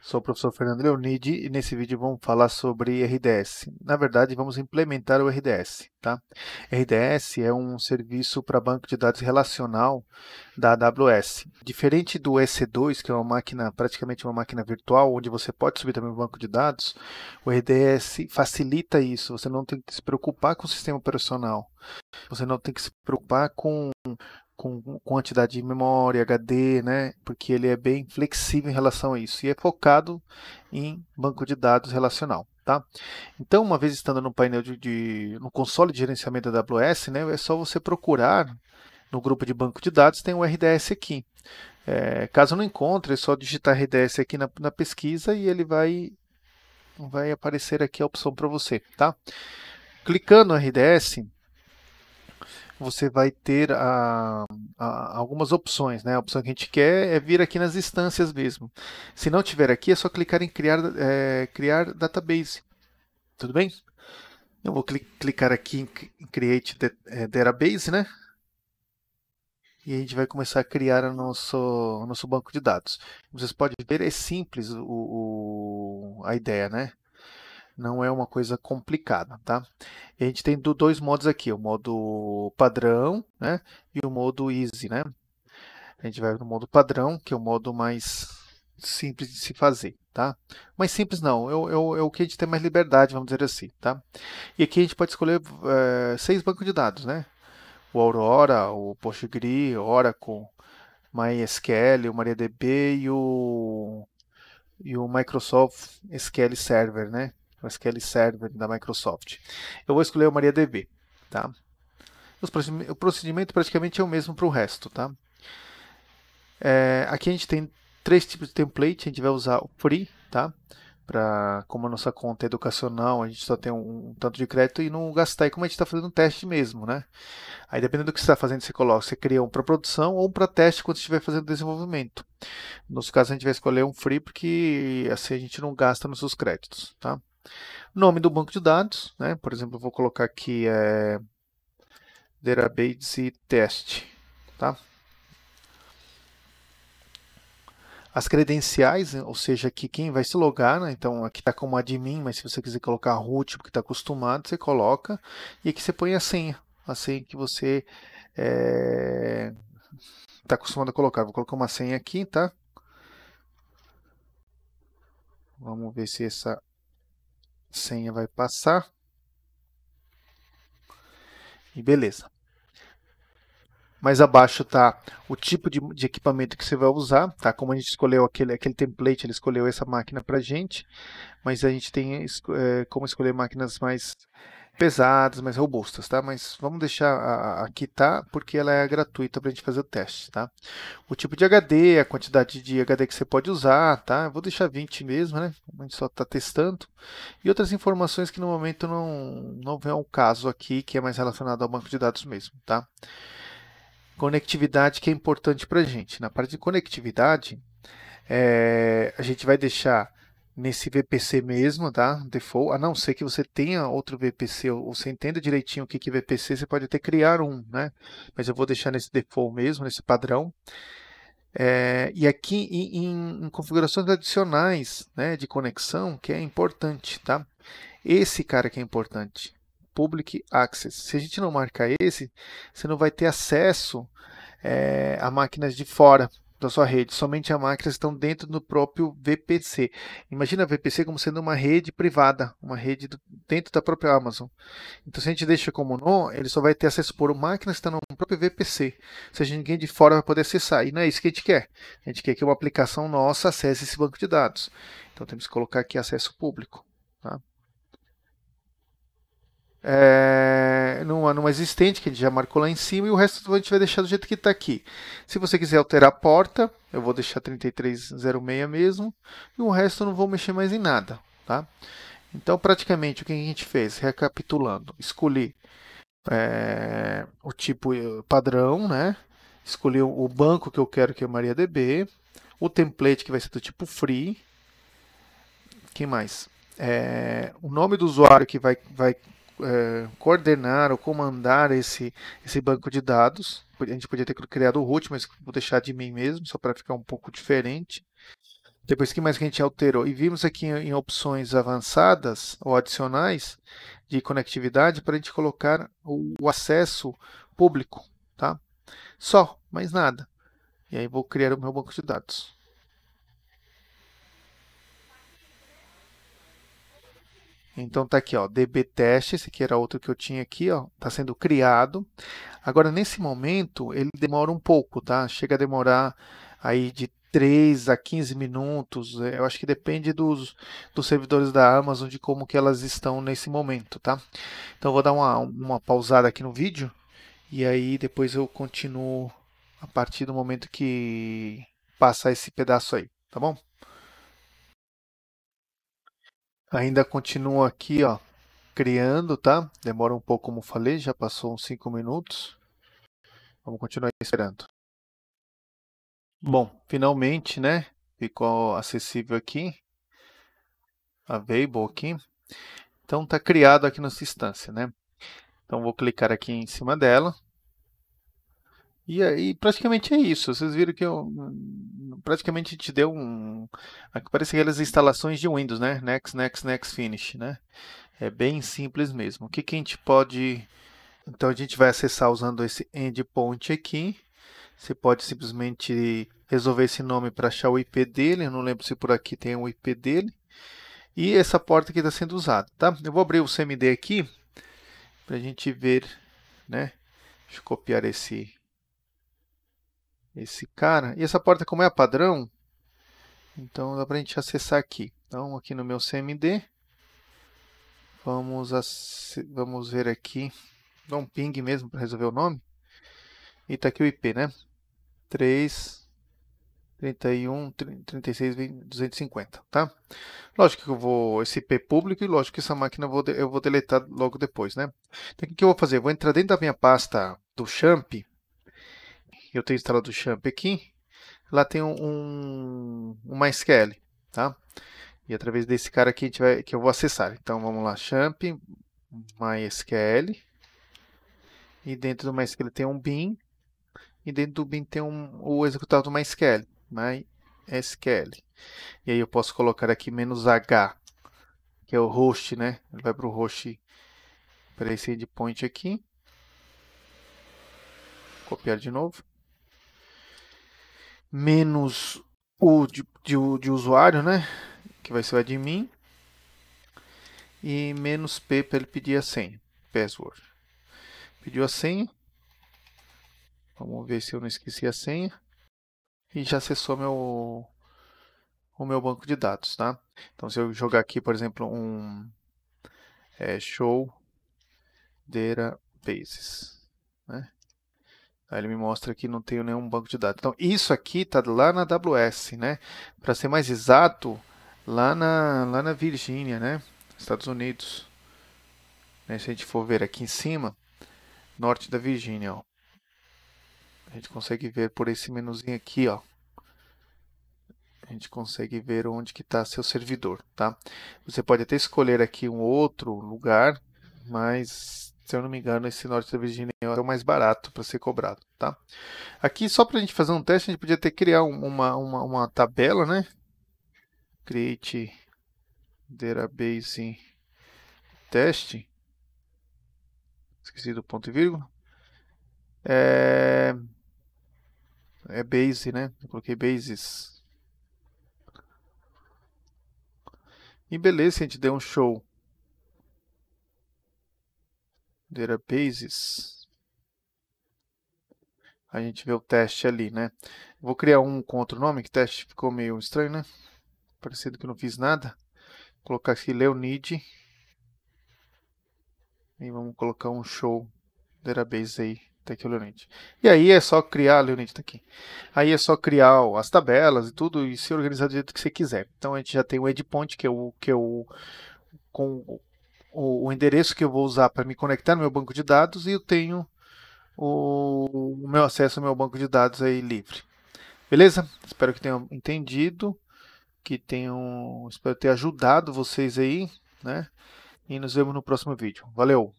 Sou o professor Fernando Leonidi e nesse vídeo vamos falar sobre RDS. Na verdade, vamos implementar o RDS. Tá? RDS é um serviço para banco de dados relacional da AWS. Diferente do EC2, que é uma máquina, praticamente uma máquina virtual, onde você pode subir também o banco de dados, o RDS facilita isso. Você não tem que se preocupar com o sistema operacional. Você não tem que se preocupar com com quantidade de memória, HD, né? Porque ele é bem flexível em relação a isso e é focado em banco de dados relacional, tá? Então, uma vez estando no painel de, de no console de gerenciamento da AWS, né? É só você procurar no grupo de banco de dados tem o RDS aqui. É, caso não encontre, é só digitar RDS aqui na, na pesquisa e ele vai vai aparecer aqui a opção para você, tá? Clicando no RDS, você vai ter a, a, algumas opções, né? A opção que a gente quer é vir aqui nas instâncias mesmo. Se não tiver aqui, é só clicar em criar, é, criar database. Tudo bem? Eu vou clicar aqui em Create é, Database, né? E a gente vai começar a criar o nosso, o nosso banco de dados. Vocês podem ver, é simples o, o a ideia, né? não é uma coisa complicada, tá? A gente tem dois modos aqui, o modo padrão, né, e o modo easy, né? A gente vai no modo padrão, que é o modo mais simples de se fazer, tá? Mais simples não, é, é, é o que a gente tem mais liberdade, vamos dizer assim, tá? E aqui a gente pode escolher é, seis bancos de dados, né? O Aurora, o Postgre, Oracle, MySQL, o MariaDB e o, e o Microsoft SQL Server, né? o SQL Server da Microsoft. Eu vou escolher o MariaDB, tá? O procedimento praticamente é o mesmo para o resto, tá? É, aqui a gente tem três tipos de template, a gente vai usar o free, tá? Pra, como a nossa conta é educacional, a gente só tem um, um tanto de crédito e não gastar, e como a gente está fazendo um teste mesmo, né? Aí dependendo do que você está fazendo, você coloca, você cria um para produção ou um para teste quando estiver fazendo desenvolvimento. No nosso caso, a gente vai escolher um free, porque assim a gente não gasta nos seus créditos, tá? Nome do banco de dados, né? por exemplo, vou colocar aqui é, database test. Tá? As credenciais, ou seja, aqui quem vai se logar, né? então aqui está como admin, mas se você quiser colocar root, porque está acostumado, você coloca, e aqui você põe a senha, a senha que você está é, tá acostumado a colocar. Vou colocar uma senha aqui, tá? Vamos ver se essa senha vai passar. E beleza. Mais abaixo tá o tipo de, de, equipamento que você vai usar, tá? Como a gente escolheu aquele, aquele template, ele escolheu essa máquina para gente, mas a gente tem é, como escolher máquinas mais pesadas, mais robustas, tá? Mas vamos deixar aqui tá, porque ela é gratuita para a gente fazer o teste, tá? O tipo de HD, a quantidade de HD que você pode usar, tá? Eu vou deixar 20 mesmo, né? A gente só está testando. E outras informações que no momento não, não vem ao caso aqui, que é mais relacionado ao banco de dados mesmo, tá? Conectividade que é importante para a gente. Na parte de conectividade, é, a gente vai deixar nesse VPC mesmo, tá? Default, a não ser que você tenha outro VPC ou você entenda direitinho o que é VPC, você pode até criar um, né? Mas eu vou deixar nesse default mesmo, nesse padrão. É, e aqui em, em, configurações adicionais né, de conexão, que é importante, tá? Esse cara que é importante, Public Access. Se a gente não marcar esse, você não vai ter acesso é, a máquinas de fora, da sua rede, somente as máquinas estão dentro do próprio VPC. Imagina a VPC como sendo uma rede privada, uma rede do, dentro da própria Amazon. Então, se a gente deixa como não, ele só vai ter acesso por máquinas que estão no próprio VPC. Ou seja, ninguém de fora vai poder acessar. E não é isso que a gente quer. A gente quer que uma aplicação nossa acesse esse banco de dados. Então, temos que colocar aqui acesso público. Tá? É, numa existente, que a gente já marcou lá em cima, e o resto a gente vai deixar do jeito que está aqui. Se você quiser alterar a porta, eu vou deixar 3306 mesmo, e o resto eu não vou mexer mais em nada. Tá? Então, praticamente, o que a gente fez? Recapitulando, escolhi é, o tipo eh, padrão, né? escolhi o banco que eu quero, que é o MariaDB, o template, que vai ser do tipo free, quem mais? É, o nome do usuário que vai, vai é, coordenar ou comandar esse, esse banco de dados. A gente podia ter criado o root, mas vou deixar de mim mesmo, só para ficar um pouco diferente. Depois que mais que a gente alterou e vimos aqui em opções avançadas ou adicionais de conectividade para a gente colocar o acesso público, tá? Só, mais nada. E aí vou criar o meu banco de dados. Então tá aqui, ó, db teste, esse aqui era outro que eu tinha aqui, ó, tá sendo criado. Agora nesse momento ele demora um pouco, tá? Chega a demorar aí de 3 a 15 minutos, é, eu acho que depende dos, dos servidores da Amazon, de como que elas estão nesse momento, tá? Então vou dar uma, uma pausada aqui no vídeo e aí depois eu continuo a partir do momento que passar esse pedaço aí, tá bom? Ainda continuo aqui, ó, criando, tá? Demora um pouco, como falei, já passou uns 5 minutos. Vamos continuar esperando. Bom, finalmente, né? Ficou acessível aqui. A Weibo aqui. Então, tá criado aqui nossa instância, né? Então, vou clicar aqui em cima dela. E aí, praticamente é isso. Vocês viram que eu praticamente te deu um. Aqui é parece aquelas instalações de Windows, né? Next, next, next, finish, né? É bem simples mesmo. O que, que a gente pode. Então a gente vai acessar usando esse endpoint aqui. Você pode simplesmente resolver esse nome para achar o IP dele. Eu não lembro se por aqui tem o IP dele. E essa porta aqui está sendo usada, tá? Eu vou abrir o CMD aqui para a gente ver, né? Deixa eu copiar esse esse cara. E essa porta, como é a padrão, então dá para a gente acessar aqui. Então, aqui no meu CMD, vamos, vamos ver aqui, dá um ping mesmo para resolver o nome. E está aqui o IP, né? 3, 31, 36, 250, tá? Lógico que eu vou, esse IP é público, e lógico que essa máquina eu vou, eu vou deletar logo depois, né? Então, o que eu vou fazer? Eu vou entrar dentro da minha pasta do Champ, eu tenho instalado o Champ aqui, lá tem um, um, MySQL, tá? E através desse cara aqui vai, que eu vou acessar. Então vamos lá, Champ, MySQL, e dentro do MySQL tem um bin, e dentro do bin tem um, o executável do MySQL, MySQL. E aí eu posso colocar aqui "-h", que é o host, né? Ele vai para o host para esse endpoint aqui. Copiar de novo menos o de, de, de usuário, né? Que vai ser o admin. E menos P para ele pedir a senha. Password. Pediu a senha. Vamos ver se eu não esqueci a senha. E já acessou meu, o meu banco de dados, tá? Então, se eu jogar aqui, por exemplo, um é, show databases, né? Aí ele me mostra que não tenho nenhum banco de dados. Então, isso aqui está lá na AWS, né? Para ser mais exato, lá na, lá na Virgínia, né? Estados Unidos. Né? Se a gente for ver aqui em cima, norte da Virgínia, ó. A gente consegue ver por esse menuzinho aqui, ó. A gente consegue ver onde que está seu servidor, tá? Você pode até escolher aqui um outro lugar, mas se eu não me engano, esse norte da Virgínia é o mais barato para ser cobrado, tá? Aqui, só para a gente fazer um teste, a gente podia ter criar uma, uma, uma tabela, né? Create database teste. Esqueci do ponto e vírgula. É, é base, né? Eu coloquei bases. E beleza, a gente deu um show databases. A gente vê o teste ali, né? Vou criar um com outro nome, que teste ficou meio estranho, né? Parecido que não fiz nada. Vou colocar aqui Leonid. E vamos colocar um show database aí. Tá aqui o Leonid. E aí é só criar, Leonid tá aqui. Aí é só criar as tabelas e tudo e se organizar do jeito que você quiser. Então a gente já tem o endpoint, que é o que é o com o, o endereço que eu vou usar para me conectar no meu banco de dados e eu tenho o, o meu acesso ao meu banco de dados aí livre. Beleza? Espero que tenham entendido, que tenham, espero ter ajudado vocês aí, né? E nos vemos no próximo vídeo. Valeu!